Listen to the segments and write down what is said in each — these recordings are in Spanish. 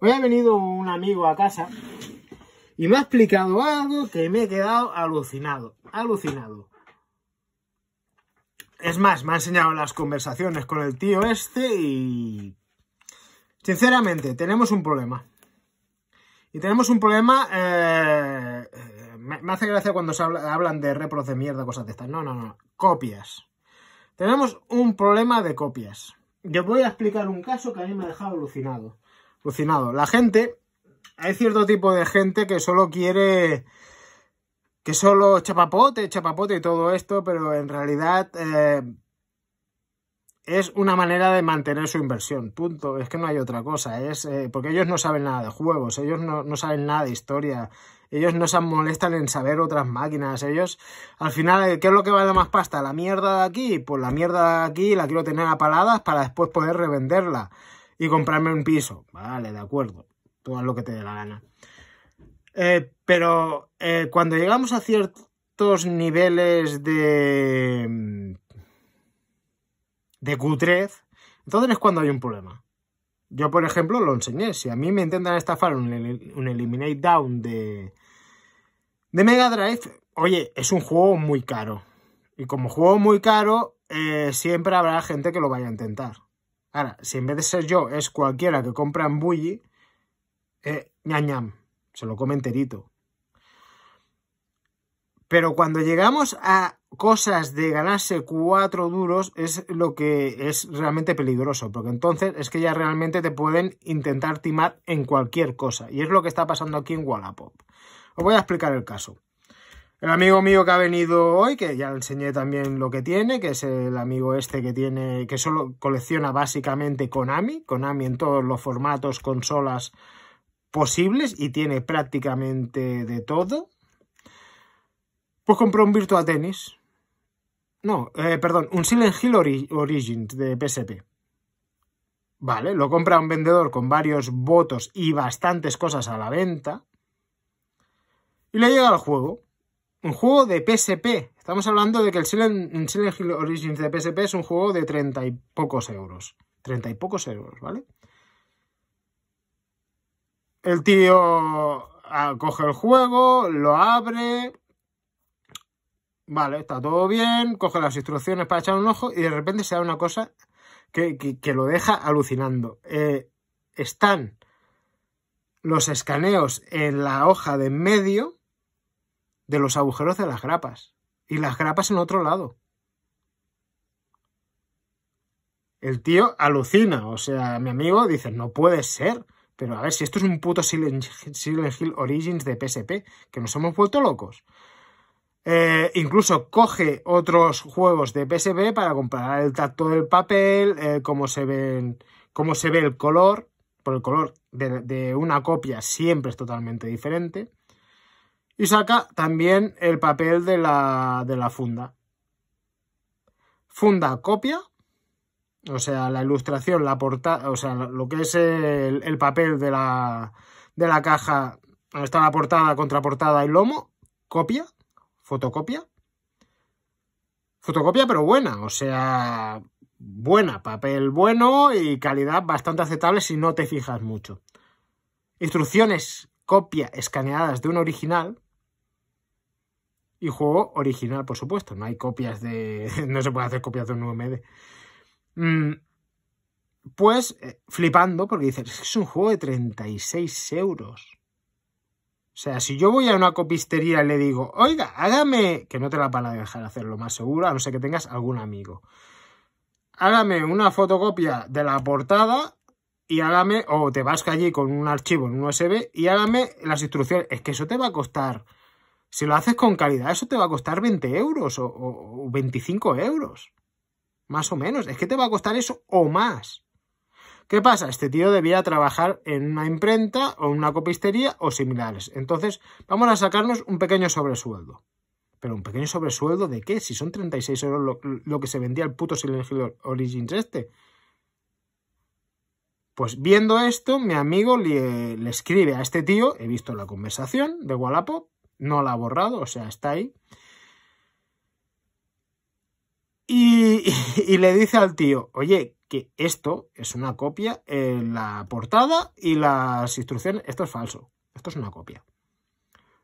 Hoy ha venido un amigo a casa y me ha explicado algo que me he quedado alucinado, alucinado. Es más, me ha enseñado las conversaciones con el tío este y... Sinceramente, tenemos un problema. Y tenemos un problema... Eh, eh, me hace gracia cuando se hablan de repros de mierda, cosas de estas. No, no, no. Copias. Tenemos un problema de copias. Yo voy a explicar un caso que a mí me ha dejado alucinado. La gente, hay cierto tipo de gente que solo quiere que solo chapapote, chapapote y todo esto, pero en realidad eh, es una manera de mantener su inversión, punto. Es que no hay otra cosa, es eh, porque ellos no saben nada de juegos, ellos no, saben nada de historia, ellos no se molestan en saber otras máquinas, ellos al final, eh, ¿qué es lo que vale más pasta? ¿La mierda de aquí? Pues la mierda de aquí la quiero tener a paladas para después poder revenderla y comprarme un piso. Vale, de acuerdo. todo lo que te dé la gana. Eh, pero eh, cuando llegamos a ciertos niveles de, mm, de cutrez, entonces es cuando hay un problema. Yo, por ejemplo, lo enseñé. Si a mí me intentan estafar un, Eliminate Down de, de Mega Drive, oye, es un juego muy caro. Y como juego muy caro, eh, siempre habrá gente que lo vaya a intentar. Ahora, si en vez de ser yo es cualquiera que compra en Bulli, eh, se lo come enterito. Pero cuando llegamos a cosas de ganarse cuatro duros es lo que es realmente peligroso, porque entonces es que ya realmente te pueden intentar timar en cualquier cosa, y es lo que está pasando aquí en Wallapop. Os voy a explicar el caso. El amigo mío que ha venido hoy, que ya le enseñé también lo que tiene, que es el amigo este que tiene, que solo colecciona básicamente Konami, Konami en todos los formatos, consolas posibles y tiene prácticamente de todo. Pues compró un Virtua Tennis. No, eh, perdón, un Silent Hill Origins de PSP. Vale, lo compra un vendedor con varios votos y bastantes cosas a la venta. Y le llega el juego un juego de PSP. Estamos hablando de que el Silent, Hill Origins de PSP es un juego de treinta y pocos euros. Treinta y pocos euros, ¿vale? El tío ah, coge el juego, lo abre. Vale, está todo bien, coge las instrucciones para echar un ojo y de repente se da una cosa que, lo deja alucinando. Eh, están los escaneos en la hoja de medio de los agujeros de las grapas y las grapas en otro lado. El tío alucina, o sea, mi amigo dice, no puede ser. Pero a ver, si esto es un puto Silent, Hill Origins de PSP, que nos hemos vuelto locos. Eh, incluso coge otros juegos de PSP para comparar el tacto del papel, eh, cómo, se ven, cómo se ve el color, por el color de una copia siempre es totalmente diferente. Y saca también el papel de la, de la funda. Funda copia, o sea, la ilustración, la portada, o sea, lo que es el, papel de la, de la caja, está la portada, contraportada y lomo, copia, fotocopia. Fotocopia, pero buena, o sea, buena, papel bueno y calidad bastante aceptable si no te fijas mucho. Instrucciones copia escaneadas de un original, y juego original, por supuesto. No hay copias de... no se puede hacer copias de un UMD. Mm, pues eh, flipando, porque dices, es un juego de 36 euros. O sea, si yo voy a una copistería y le digo, oiga, hágame, que no te la van de dejar hacerlo más seguro, a no ser que tengas algún amigo. Hágame una fotocopia de la portada y hágame, o te vas allí con un archivo en un USB y hágame las instrucciones. Es que eso te va a costar si lo haces con calidad, eso te va a costar 20 euros o, 25 euros. Más o menos. Es que te va a costar eso o más. ¿Qué pasa? Este tío debía trabajar en una imprenta o una copistería o similares. Entonces, vamos a sacarnos un pequeño sobresueldo. ¿Pero un pequeño sobresueldo de qué? Si son 36 euros lo, que se vendía el puto Silent Origins este. Pues viendo esto, mi amigo le, le, escribe a este tío, he visto la conversación de Wallapop, no la ha borrado, o sea, está ahí. Y, le dice al tío, oye, que esto es una copia, en la portada y las instrucciones, esto es falso, esto es una copia.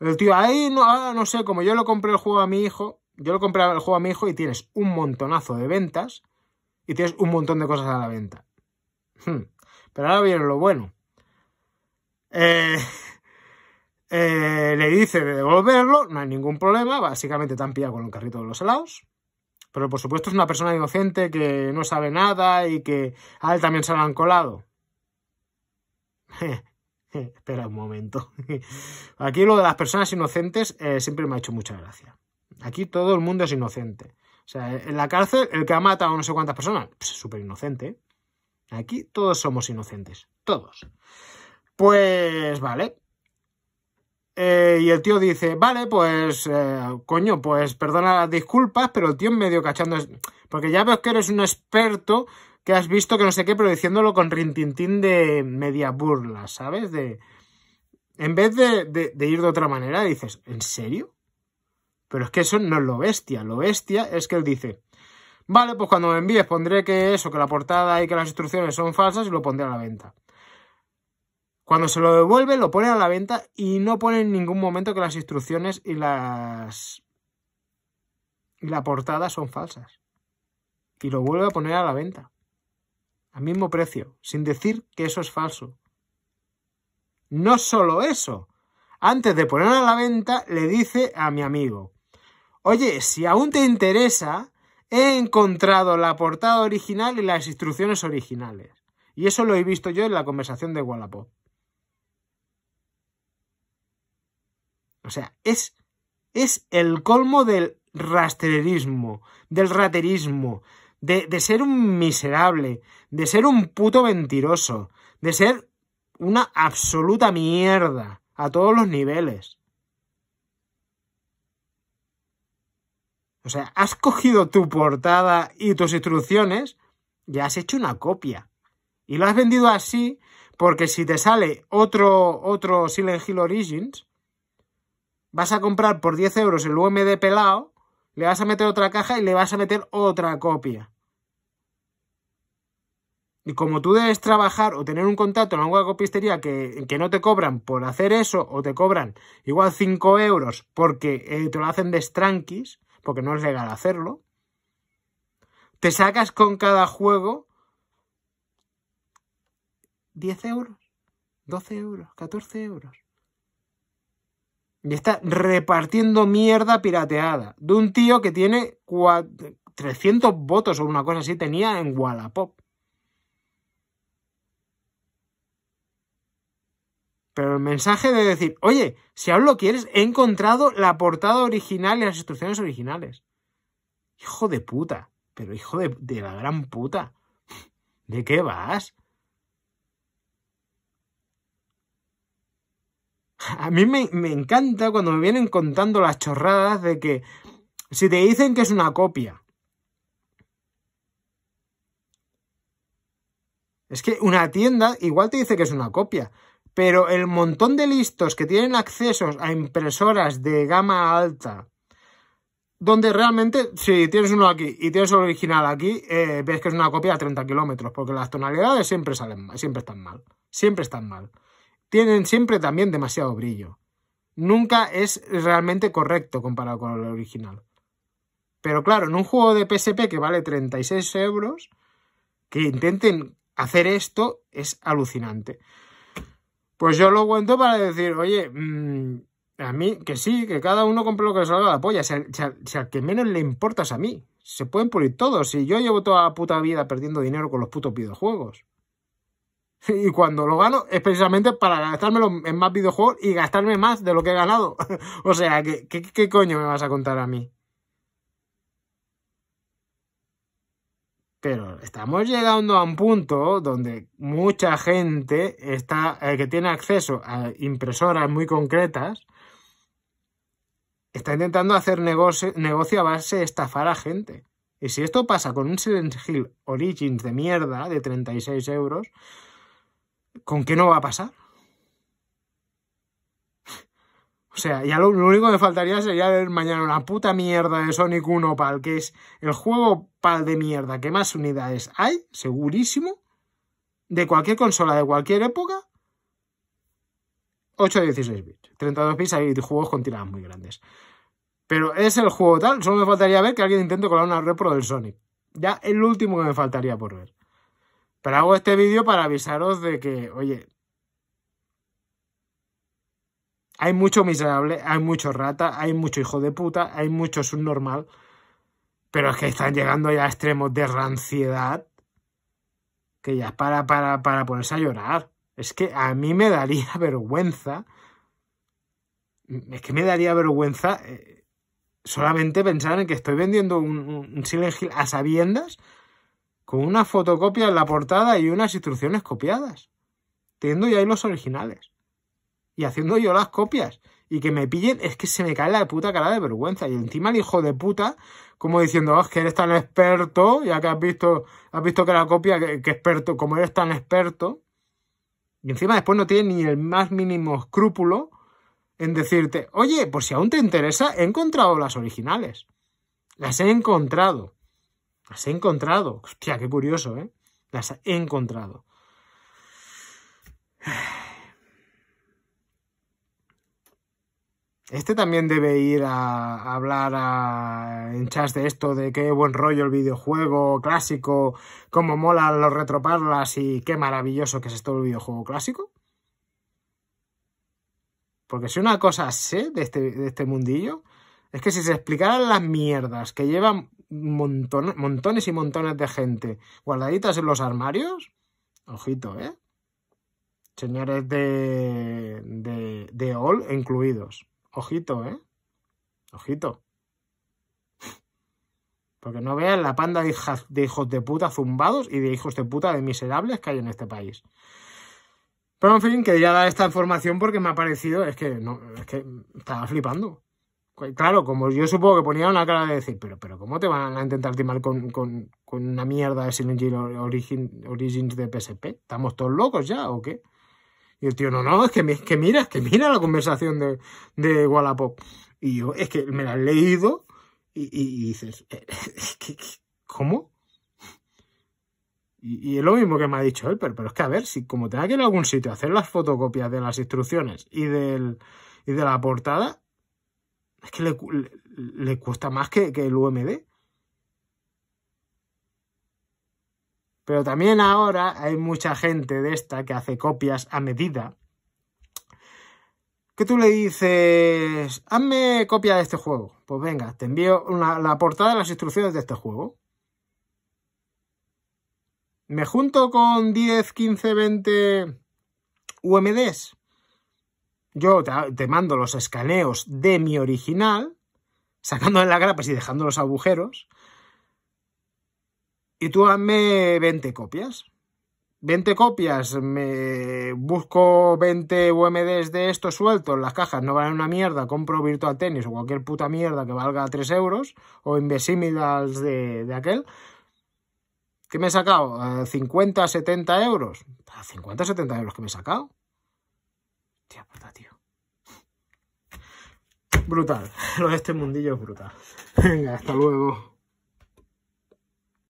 El tío, ahí no, no sé, como yo lo compré el juego a mi hijo, yo lo compré el juego a mi hijo y tienes un montonazo de ventas y tienes un montón de cosas a la venta. Hmm, pero ahora viene lo bueno. Eh, Eh, le dice de devolverlo, no hay ningún problema, básicamente tan pillado con el carrito de los helados. Pero por supuesto es una persona inocente que no sabe nada y que a él también se lo han colado. Espera un momento. Aquí lo de las personas inocentes eh, siempre me ha hecho mucha gracia. Aquí todo el mundo es inocente. O sea, en la cárcel, el que ha matado a no sé cuántas personas, pues súper inocente. ¿eh? Aquí todos somos inocentes. Todos. Pues vale. Eh, y el tío dice, vale, pues, eh, coño, pues perdona las disculpas, pero el tío medio cachando, porque ya veo que eres un experto, que has visto que no sé qué, pero diciéndolo con rintintín de media burla, ¿sabes? De, en vez de, de ir de otra manera, dices, ¿en serio? Pero es que eso no es lo bestia, lo bestia es que él dice, vale, pues cuando me envíes pondré que eso, que la portada y que las instrucciones son falsas y lo pondré a la venta. Cuando se lo devuelve, lo pone a la venta y no pone en ningún momento que las instrucciones y las. y la portada son falsas. Y lo vuelve a poner a la venta. Al mismo precio, sin decir que eso es falso. No solo eso. Antes de ponerlo a la venta, le dice a mi amigo: Oye, si aún te interesa, he encontrado la portada original y las instrucciones originales. Y eso lo he visto yo en la conversación de Wallapop. O sea, es, es el colmo del rastrerismo, del raterismo, de, ser un miserable, de ser un puto mentiroso, de ser una absoluta mierda a todos los niveles. O sea, has cogido tu portada y tus instrucciones y has hecho una copia. Y lo has vendido así porque si te sale otro, otro Silent Hill Origins, vas a comprar por 10 euros el UMD pelado, le vas a meter otra caja y le vas a meter otra copia. Y como tú debes trabajar o tener un contacto en alguna copistería que, no te cobran por hacer eso, o te cobran igual 5 euros porque eh, te lo hacen de stranquis, porque no es legal hacerlo, te sacas con cada juego 10 euros, 12 euros, 14 euros. Y está repartiendo mierda pirateada de un tío que tiene 300 votos o una cosa así tenía en Wallapop. Pero el mensaje de decir, oye, si aún lo quieres, he encontrado la portada original y las instrucciones originales. Hijo de puta, pero hijo de, de la gran puta. ¿De qué vas? A mí me, encanta cuando me vienen contando las chorradas de que si te dicen que es una copia, Es que una tienda igual te dice que es una copia, pero el montón de listos que tienen accesos a impresoras de gama alta, donde realmente si tienes uno aquí y tienes el original aquí, eh, ves que es una copia a 30 kilómetros, porque las tonalidades siempre, salen, siempre están mal, siempre están mal tienen siempre también demasiado brillo. Nunca es realmente correcto comparado con el original. Pero claro, en un juego de PSP que vale 36 euros, que intenten hacer esto es alucinante. Pues yo lo cuento para decir, oye, mm, a mí que sí, que cada uno compre lo que le salga la polla. Si al, que menos le importas a mí, se pueden pulir todos. Si yo llevo toda la puta vida perdiendo dinero con los putos videojuegos. Y cuando lo gano es precisamente para gastármelo en más videojuegos y gastarme más de lo que he ganado. o sea, ¿qué, ¿qué, coño me vas a contar a mí? Pero estamos llegando a un punto donde mucha gente está, eh, que tiene acceso a impresoras muy concretas está intentando hacer negocio, negocio a base de estafar a gente. Y si esto pasa con un Silent Hill Origins de mierda de 36 euros, ¿Con qué no va a pasar? O sea, ya lo, único que me faltaría sería ver mañana una puta mierda de Sonic 1 PAL, que es el juego PAL de mierda que más unidades hay, segurísimo, de cualquier consola de cualquier época. 8 16 bits. 32 bits hay juegos con tiradas muy grandes. Pero es el juego tal, solo me faltaría ver que alguien intente colar una repro del Sonic. Ya el último que me faltaría por ver. Pero hago este vídeo para avisaros de que, oye, hay mucho miserable, hay mucho rata, hay mucho hijo de puta, hay mucho subnormal, pero es que están llegando ya a extremos de ranciedad que ya es para, para, para ponerse a llorar. Es que a mí me daría vergüenza, es que me daría vergüenza eh, solamente pensar en que estoy vendiendo un, un Silent Hill a sabiendas con una fotocopia en la portada y unas instrucciones copiadas, teniendo ya ahí los originales y haciendo yo las copias y que me pillen, es que se me cae la puta cara de vergüenza. Y encima el hijo de puta, como diciendo, oh, es que eres tan experto, ya que has visto, has visto que la copia, que, experto, como eres tan experto. Y encima después no tiene ni el más mínimo escrúpulo en decirte, oye, pues si aún te interesa, he encontrado las originales. Las he encontrado. Las he encontrado. Hostia, qué curioso, ¿eh? Las he encontrado. Este también debe ir a, hablar en chats de esto, de qué buen rollo el videojuego clásico, cómo molan los retroparlas y qué maravilloso que es esto el videojuego clásico. Porque si una cosa sé de este, de este mundillo es que si se explicaran las mierdas que llevan montones y montones de gente guardaditas en los armarios, ojito, ¿eh? Señores de, de, de All incluidos. Ojito, ¿eh? Ojito. Porque no vean la panda de, de hijos de puta zumbados y de hijos de puta de miserables que hay en este país. Pero en fin, quería dar esta información porque me ha parecido, es que no, es que estaba flipando. Claro, como yo supongo que ponía una cara de decir, pero, pero ¿cómo te van a intentar timar con, una mierda de Silent Hill Origins de PSP? ¿Estamos todos locos ya o qué? Y el tío, no, no, es que, es que mira, que mira la conversación de, de Wallapop. Y yo, es que me la he leído y, dices, eh, ¿cómo? Y, es lo mismo que me ha dicho él, pero, pero es que a ver, si como tenga que ir a algún sitio hacer las fotocopias de las instrucciones y, del, y de la portada, es que le, cuesta más que, el UMD. Pero también ahora hay mucha gente de esta que hace copias a medida. Que tú le dices, hazme copia de este juego. Pues venga, te envío la portada de las instrucciones de este juego. Me junto con 10, 15, 20 UMDs yo te mando los escaneos de mi original, sacándole las grapas y dejando los agujeros, y tú hazme 20 copias. 20 copias, me busco 20 UMDs de estos sueltos, las cajas no valen una mierda, compro Virtual Tennis o cualquier puta mierda que valga 3 euros, o Invesimilars de, de aquel, ¿Qué me he sacado? ¿50, eh, 70 euros? 50, ah, 70 euros que me he sacado. Tía puta, tío. Brutal. Lo de este mundillo es brutal. Venga, hasta luego.